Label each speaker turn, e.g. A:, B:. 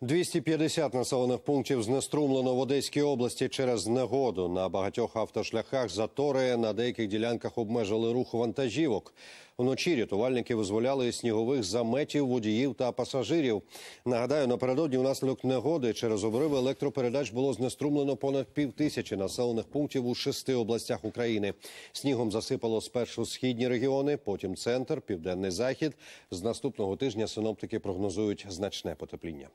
A: 250 населених пунктів знеструмлено в Одеській області через негоду. На багатьох автошляхах затори на деяких ділянках обмежили рух вантажівок. Вночі рятувальники визволяли снігових заметів водіїв та пасажирів. Нагадаю, напередодні внаслідок негоди через обриви електропередач було знеструмлено понад пів тисячі населених пунктів у шести областях України. Снігом засипало спершу східні регіони, потім центр, південний захід. З наступного тижня синоптики прогнозують значне потепління.